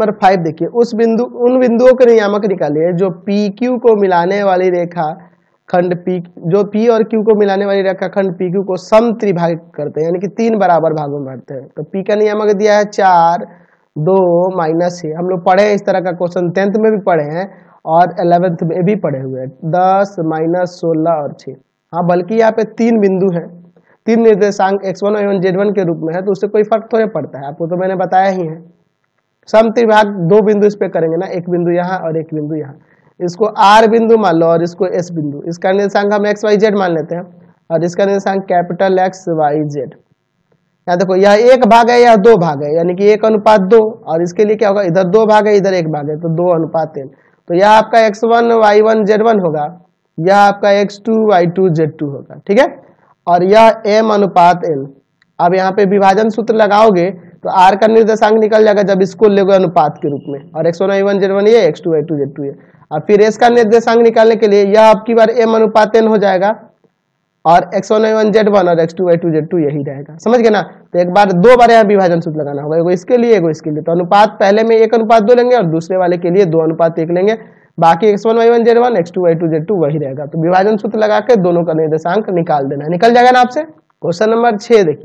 number five देखिए उस बिंदु उन बिंदुओं के नियामक निकालिए जो पी क्यू को मिलाने वाली रेखा खंड पी जो पी और क्यू को मिलाने वाली रेखा खंड पी क्यू को सम त्रिभाग करते हैं यानी कि तीन बराबर भागों में बांटते हैं तो पी का नियामक दिया है चार दो माइनस छः हम लोग पढ़े इस तरह का क्वेश्चन टेंथ में भी पढ़े हैं और एलेवेंथ में भी पढ़े हुए हैं दस माइनस सोलह और छः हाँ बल्कि यहाँ पे तीन बिंदु हैं तीन निर्देशांक एक्स वन एवं जेड वन के रूप में है तो उससे कोई फर्क थोड़े पड़ता है आपको तो मैंने बताया ही है सम त्रिभाग दो बिंदु इस पे करेंगे ना एक बिंदु यहाँ और एक बिंदु यहाँ इसको आर बिंदु मान लो और इसको एस बिंदु इसका निर्देशांक हम एक्स वाई जेड मान लेते हैं और इसका निर्देशांक कैपिटल एक्स वाई जेड यहाँ देखो यह एक भाग है या दो भाग है यानी कि एक अनुपात दो और इसके लिए क्या होगा इधर दो भाग है इधर एक भाग है तो दो अनुपात तीन तो यह आपका X one Y one Z one होगा यह आपका X two Y two Z two होगा ठीक है और यह एम अनुपात एन अब यहाँ पे विभाजन सूत्र लगाओगे तो आर का निर्देशांक निकल जाएगा जब इसको ले गए अनुपात के रूप में और X one Y one Z one ये X two Y two Z two ये और फिर एस का निर्देशांक निकालने के लिए यह आपकी बार एम अनुपात एन हो जाएगा और X one Y one Z one और X two Y two Z two यही रहेगा समझ गए ना तो एक बार दो बार यहाँ विभाजन सूत्र लगाना होगा एगो इसके लिए एगो इसके लिए तो अनुपात पहले में एक अनुपात दो लेंगे और दूसरे वाले के लिए दो अनुपात एक लेंगे बाकी X one Y one Z one X two Y two Z two वही रहेगा तो विभाजन सूत्र लगा के दोनों का निर्देशांक निकाल देना निकल जाएगा ना आपसे क्वेश्चन नंबर छह देखिए